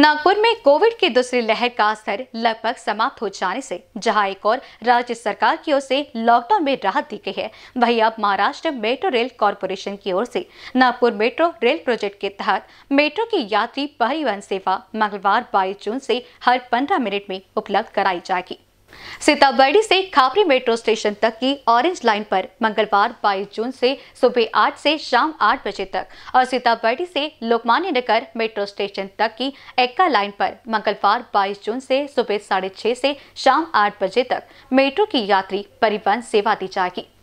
नागपुर में कोविड की दूसरी लहर का असर लगभग समाप्त हो जाने से जहां एक और राज्य सरकार की ओर से लॉकडाउन में राहत दी गई है वहीं अब महाराष्ट्र मेट्रो रेल कॉरपोरेशन की ओर से नागपुर मेट्रो रेल प्रोजेक्ट के तहत मेट्रो की यात्री परिवहन सेवा मंगलवार बाईस जून से हर पंद्रह मिनट में उपलब्ध कराई जाएगी सीताबर्डी से खापरी मेट्रो स्टेशन तक की ऑरेंज लाइन पर मंगलवार 22 जून से सुबह 8 से शाम 8 बजे तक और सीताबर्डी से लोकमान्य नगर मेट्रो स्टेशन तक की एक्का लाइन पर मंगलवार 22 जून से सुबह साढ़े छह से शाम 8 बजे तक मेट्रो की यात्री परिवहन सेवा दी जाएगी